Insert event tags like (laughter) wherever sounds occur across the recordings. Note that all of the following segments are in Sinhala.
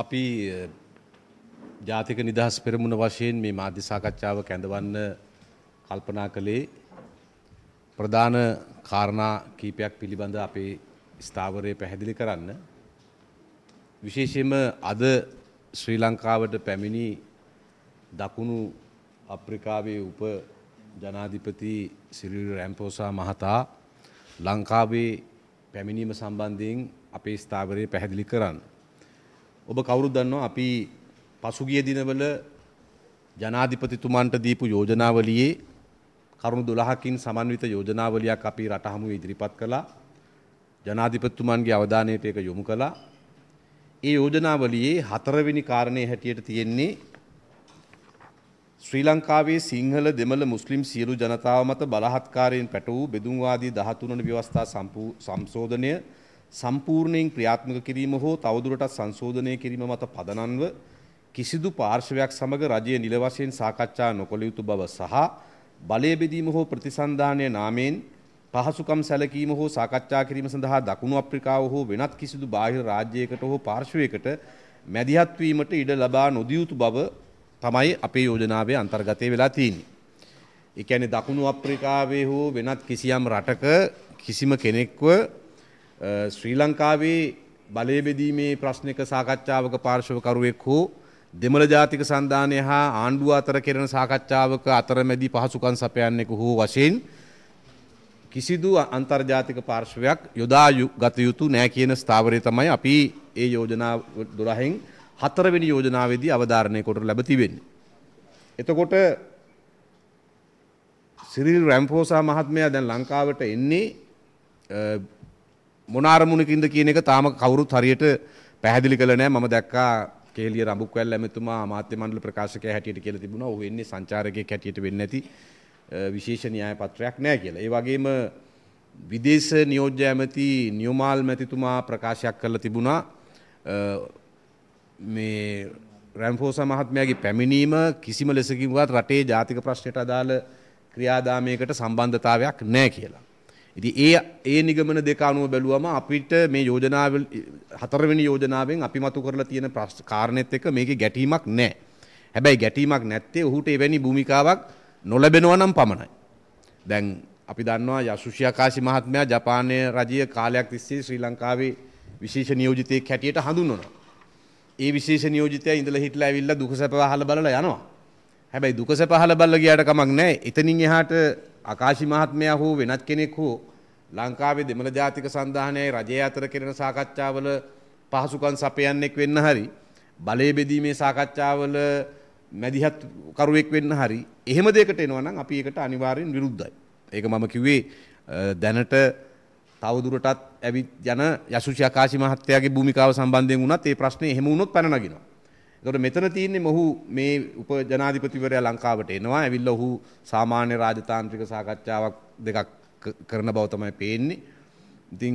අපි ජාතික නිදහස් පෙරමුණ වශයෙන් මේ මාධ්‍ය සාකච්ඡාව කැඳවන්න කල්පනා කළේ ප්‍රධාන කාරණා කීපයක් පිළිබඳ අපේ ස්ථාවරය පැහැදිලි කරන්න. විශේෂයෙන්ම අද ශ්‍රී ලංකාවට පැමිණි දකුණු අප්‍රිකාවේ උප ජනාධිපති සිරිල් රැම්පෝසා මහතා ලංකාවේ පැමිණීම සම්බන්ධයෙන් අපේ ස්ථාවරය පැහැදිලි කරන්න. ඔබ කවුරුද දන්නවා අපි පසුගිය දිනවල ජනාධිපතිතුමන්ට දීපු යෝජනාවලියේ කරුණු 12කින් සමන්විත යෝජනාවලියක් අපි රට හමුවේ ඉදිරිපත් කළා. ජනාධිපතිතුමන්ගේ අවධානයට ඒක යොමු කළා. ඒ යෝජනාවලියේ හතරවෙනි කාරණේ හැටියට තියෙන්නේ ශ්‍රී ලංකාවේ සිංහල දෙමළ මුස්ලිම් සියලු ජනතාව මත බලහත්කාරයෙන් පැටවූ බෙදුම්වාදී 13 වන ව්‍යවස්ථා සම්සෝධනය සම්පූර්ණයෙන් ක්‍රියාත්මක කිරීම හෝ තවදුරටත් සංශෝධනය කිරීම මත පදනන්ව කිසිදු පාර්ශවයක් සමග රජය නිල වශයෙන් සාකච්ඡා නොකළ යුතු බව සහ බලය බෙදීම හෝ ප්‍රතිසන්ධානය නාමයෙන් පහසුකම් සැලකීම හෝ සාකච්ඡා කිරීම සඳහා දකුණු අප්‍රිකාව හෝ වෙනත් කිසිදු බාහිර රාජ්‍යයකට හෝ පාර්ශවයකට මැදිහත් වීමට ඉඩ ලබා නොදිය යුතු බව තමයි අපේ යෝජනාවේ අන්තර්ගතය වෙලා තියෙන්නේ. ඒ කියන්නේ දකුණු අප්‍රිකාවේ හෝ වෙනත් කිසියම් රටක කිසිම කෙනෙක්ව ශ්‍රී ලංකාවේ බලය බෙදීමේ ප්‍රශ්නක සාකච්ඡාවක පාර්ශවකරුවෙක් හෝ දෙමළ ජාතික සන්ධානය හා ආණ්ඩුව අතර කෙරෙන සාකච්ඡාවක අතරමැදි පහසුකම් සපයන්නෙකු හෝ වශයෙන් කිසිදු අන්තර්ජාතික පාර්ශවයක් යොදා ගත යුතු නෑ කියන ස්ථාවරය තමයි අපි ඒ යෝජනා දුරහෙන් හතරවෙනි යෝජනාවේදී අවධාරණය කොට ලැබති වෙන්නේ. එතකොට සිරිල් රැම්පෝසා මහත්මයා දැන් ලංකාවට එන්නේ මොනාරමුණකින්ද කියන එක තාම කවුරුත් හරියට පැහැදිලි කළ නෑ මම දැක්කා කේලිය රඹුක්වැල්ල ඇමතුමා අමාත්‍ය මණ්ඩල ප්‍රකාශකයා හැටියට කියලා තිබුණා. ਉਹ වෙන්නේ සංචාරකයෙක් හැටියට වෙන්නේ නැති විශේෂ න්‍යාය පත්‍රයක් නෑ කියලා. ඒ වගේම විදේශ නියෝජ්‍ය ඇමති නියුමාල් මැතිතුමා ප්‍රකාශයක් කරලා තිබුණා මේ රැම්ෆෝස මහත්මයාගේ පැමිණීම කිසිම ලෙසකින්වත් රටේ ජාතික ප්‍රශ්නයට අදාළ ක්‍රියාදාමයකට සම්බන්ධතාවයක් නැහැ කියලා. ඉතින් ඒ ඒ නිගමන දෙක අනුව බැලුවම අපිට මේ යෝජනාව හතරවෙනි යෝජනාවෙන් අපි මතු කරලා තියෙන කාරණෙත් එක්ක මේකේ ගැටීමක් නැහැ. හැබැයි ගැටීමක් නැත්තේ ඔහුට එවැනි භූමිකාවක් නොලැබෙනවා නම් පමණයි. දැන් අපි දන්නවා යසුෂි ආකාශි මහත්මයා ජපානයේ රජයේ කාලයක් තිස්සේ ශ්‍රී ලංකාවේ විශේෂ නියෝජිතයෙක් හැටියට හඳුන්වනවා. ඒ විශේෂ නියෝජිතයා ඉඳලා හිටලා ඇවිල්ලා දුක සැප අහලා බලලා යනවා. හැබැයි දුකස පහල බල්ල ගියාට කමක් නැහැ. එතනින් එහාට ආකාශි මහත්මයා හෝ වෙනත් කෙනෙක් හෝ ලංකාවේ දෙමළ ජාතික සංධානයයි රජය අතර කෙරෙන සාකච්ඡාවල පහසුකම් සපයන්නෙක් වෙන්න හරි බලය බෙදීමේ සාකච්ඡාවල මැදිහත් කරුවෙක් වෙන්න හරි එහෙම දෙයකට එනවා නම් අපි ඒකට අනිවාර්යෙන් විරුද්ධයි. ඒක මම කිව්වේ දැනට තවදුරටත් ඇවිත් යන යසුචි ආකාශි මහත්තයාගේ භූමිකාව සම්බන්ධයෙන් වුණත් ඒ ප්‍රශ්නේ එහෙම වුණොත් පැන නගිනවා. එතකොට මෙතන තියෙන්නේ මොහු මේ උප ජනාධිපතිවරයා ලංකාවට එනවා. ඇවිල්ලා ඔහු සාමාන්‍ය රාජතාන්ත්‍රික සාකච්ඡාවක් දෙකක් කරන බව තමයි පේන්නේ. ඉතින්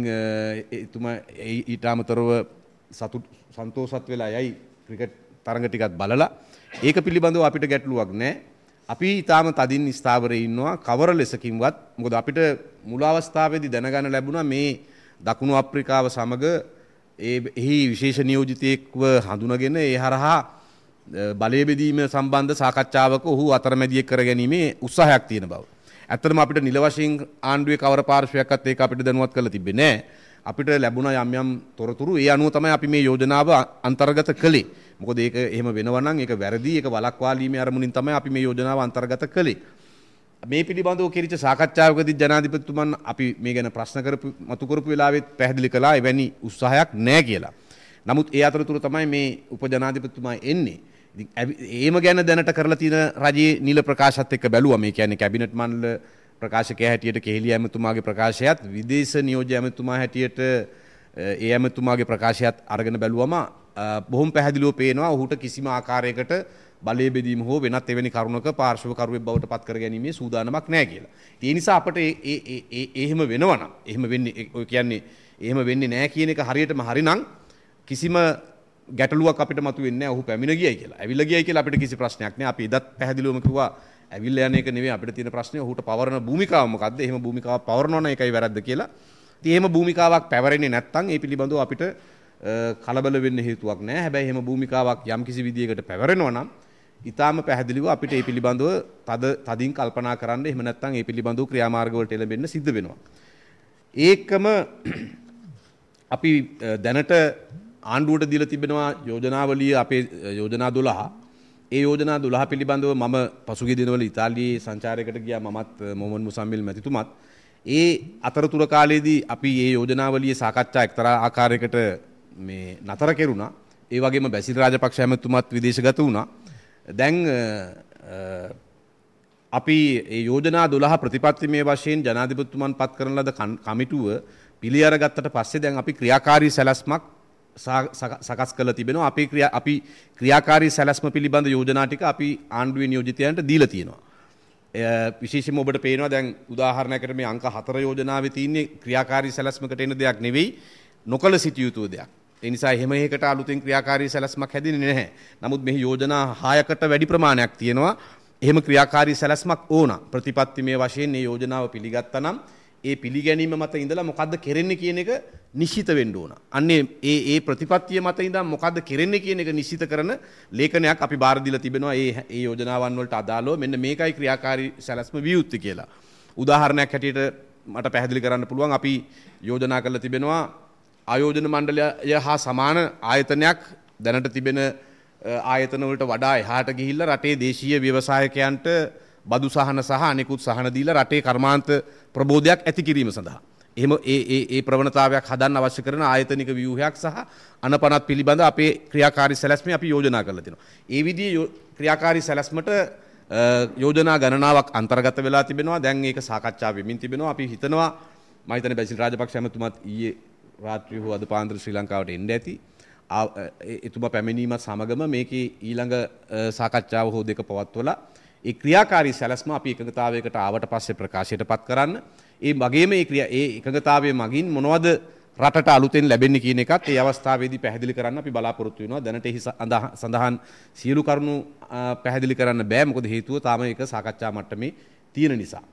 එතුමා ඊට අමතරව සතුට සන්තෝෂත් වෙලා යයි ක්‍රිකට් තරඟ ටිකක් බලලා ඒක පිළිබඳව අපිට ගැටලුවක් නැහැ. අපි ඊටාම තදින් ස්ථාවරේ ඉන්නවා කවර ලෙසකින්වත් මොකද අපිට මුල අවස්ථාවේදී දැනගන්න ලැබුණා මේ දකුණු අප්‍රිකාව සමග එහි විශේෂ නියෝජිතයෙක්ව හඳුනගෙන ඒ හරහා බලය බෙදීම සම්බන්ධ සාකච්ඡාවක ඔහු අතරමැදියෙක් කර ගැනීමේ උත්සාහයක් තියෙන බව. ඇත්තටම අපිට නිල වශයෙන් ආණ්ඩුවේ කවර පාර්ශ්වයක්වත් ඒක අපිට දැනුවත් කරලා තිබ්බේ නැහැ. අපිට ලැබුණ යම් යම් තොරතුරු ඒ අනුව තමයි අපි මේ යෝජනාව අන්තර්ගත කළේ. මොකද ඒක එහෙම වෙනවා නම් ඒක වැරදි ඒක වළක්වාලීමේ අරමුණින් තමයි අපි මේ යෝජනාව අන්තර්ගත කළේ. මේ පිළිබඳව කෙරිච සාකච්ඡාවකදී ජනාධිපතිතුමන් අපි මේ ගැන ප්‍රශ්න කරපු මතු කරපු වෙලාවෙත් පැහැදිලි කළා එවැනි උත්සාහයක් නැහැ කියලා. නමුත් ඒ අතරතුර තමයි මේ උපජනාධිපතිතුමා එන්නේ. ඉතින් ඒම ගැන දැනට කරලා තියෙන රජයේ නිල ප්‍රකාශත් එක්ක බැලුවා. මේ කියන්නේ කැබිනට් මණ්ඩල ප්‍රකාශකයා හැටියට කෙහෙලි ඇමතුමාගේ ප්‍රකාශයත් විදේශ නියෝජ්‍ය ඇමතුමා හැටියට ඒ ඇමතුමාගේ ප්‍රකාශයත් අරගෙන බැලුවම බොහොම පැහැදිලිව පේනවා ඔහුට කිසිම ආකාරයකට බලය බෙදීම හෝ වෙනත් එවැනි කරුණක පාර්ශවකරුවෙක් බවට පත් කර ගැනීමේ සූදානමක් නැහැ කියලා. ඒ නිසා අපට එහෙම වෙනවනම් එහෙම වෙන්නේ ඔය කියන්නේ එහෙම වෙන්නේ නැහැ කියන එක හරියටම හරිනම් කිසිම ගැටලුවක් අපිට මතුවෙන්නේ නැහැ ඔහු පැමිණ ගියයි කියලා. ඇවිල්ලා ගියයි කියලා අපිට කිසි ප්‍රශ්නයක් නැහැ. අපි එදත් පැහැදිලිවම කිව්වා ඇවිල්ලා යන එක නෙවෙයි අපිට තියෙන ප්‍රශ්නේ ඔහුට පවරන භූමිකාව මොකද්ද? එහෙම භූමිකාවක් පවරනවන එකයි වැරද්ද කියලා. ඉතින් එහෙම භූමිකාවක් පැවරෙන්නේ නැත්නම් ඒ පිළිබඳව අපිට කලබල වෙන්න හේතුවක් නැහැ. හැබැයි එහෙම භූමිකාවක් යම් කිසි විදියකට පැවරෙනවා නම් ඉතාම පැහැදිලිව අපිට ඒ පිළිබඳව තද තදින් කල්පනා කරන්න එහෙම නැත්නම් ඒ පිළිබඳව ක්‍රියාමාර්ගවලට එළඹෙන්න සිද්ධ වෙනවා. ඒකම (clears throat) අපි දැනට ආණ්ඩුවට දීලා තිබෙනවා යෝජනාවලිය අපේ යෝජනා 12. ඒ යෝජනා 12 පිළිබඳව මම පසුගිය දිනවල ඉතාලියේ සංචාරයකට ගියා මමත් මොමන් මුසම්මිල් මැතිතුමත්. ඒ අතරතුර කාලයේදී අපි මේ යෝජනාවලියේ සාකච්ඡා එක්තරා ආකාරයකට මේ නතර කෙරුණා. ඒ වගේම බැසිල් රාජපක්ෂ ඇමතුමත් විදේශගත වුණා. දැන් අපි ඒ යෝජනා 12 ප්‍රතිපත්ති මේ වශයෙන් ජනාධිපතිතුමන් පත් කරන ලද කමිටුව පිළි අරගත්තට පස්සේ දැන් අපි ක්‍රියාකාරී සැලැස්මක් සකස් කළ තිබෙනවා. අපි ක්‍රියා අපි ක්‍රියාකාරී සැලැස්ම පිළිබඳ යෝජනා ටික අපි ආණ්ඩුවේ නියෝජිතයන්ට දීලා තියෙනවා. විශේෂයෙන්ම ඔබට පේනවා දැන් උදාහරණයකට මේ අංක 4 යෝජනාවේ තියෙන්නේ ක්‍රියාකාරී සැලැස්මකට එන දෙයක් නෙවෙයි නොකල සිටිය යුතු දෙයක්. ඒ නිසා එහෙම එකකට අලුතෙන් ක්‍රියාකාරී සැලැස්මක් හැදෙන්නේ නැහැ. නමුත් මෙහි යෝජනා 6කට වැඩි ප්‍රමාණයක් තියෙනවා. එහෙම ක්‍රියාකාරී සැලැස්මක් ඕන. ප්‍රතිපත්තිමය වශයෙන් මේ යෝජනාව පිළිගත්තා නම් ඒ පිළිගැනීම මත ඉඳලා මොකද්ද කෙරෙන්නේ කියන එක නිශ්චිත වෙන්න ඕන. අන්නේ ඒ ඒ ප්‍රතිපත්තිය මත ඉඳන් මොකද්ද කෙරෙන්නේ කියන එක නිශ්චිත කරන ලේඛනයක් අපි බාර දීලා තිබෙනවා. ඒ ඒ යෝජනාවන් වලට අදාළව මෙන්න මේකයි ක්‍රියාකාරී සැලැස්ම විය යුත්තේ කියලා. උදාහරණයක් හැටියට මට පැහැදිලි කරන්න පුළුවන් අපි යෝජනා කරලා තිබෙනවා ආයෝජන මණ්ඩලය හා සමාන ආයතනයක් දැනට තිබෙන ආයතනවලට වඩා එහාට ගිහිල්ල රටේ දේශීය ව්‍යවසායකයන්ට බදු සහන සහ අනෙකුත් සහන දීලා රටේ කර්මාන්ත ප්‍රබෝධයක් ඇති කිරීම සඳහා. එහෙම ඒ ඒ ඒ ප්‍රවණතාවයක් හදන්න අවශ්‍ය කරන ආයතනික ව්‍යුහයක් සහ අනපනත් පිළිබඳ අපේ ක්‍රියාකාරී සැලැස්ම අපි යෝජනා කරලා තියෙනවා. ඒ විදිහේ ක්‍රියාකාරී සැලැස්මට යෝජනා ගණනාවක් අන්තර්ගත වෙලා තිබෙනවා. දැන් ඒක සාකච්ඡා වෙමින් තිබෙනවා. අපි හිතනවා මම හිතන්නේ බැසිල් රාජපක්ෂ හැමතුමත් ඊයේ රාත්‍රිය හෝ අද පාන්දර ශ්‍රී ලංකාවට එන්න ඇති. එතුමා පැමිණීමත් සමගම මේකේ ඊළඟ සාකච්ඡාව හෝ දෙක පවත්වලා ඒ ක්‍රියාකාරී සැලැස්ම අපි එකඟතාවයකට ආවට පස්සේ ප්‍රකාශයට පත් කරන්න. ඒ වගේම ඒ ක්‍රියා ඒ එකඟතාවය මගින් මොනවද රටට අලුතෙන් ලැබෙන්නේ කියන එකත් ඒ අවස්ථාවේදී පැහැදිලි කරන්න අපි බලාපොරොත්තු වෙනවා. දැනට එහි සඳහන් සියලු කරුණු පැහැදිලි කරන්න බෑ. මොකද හේතුව තාම ඒක සාකච්ඡා මට්ටමේ තියෙන නිසා.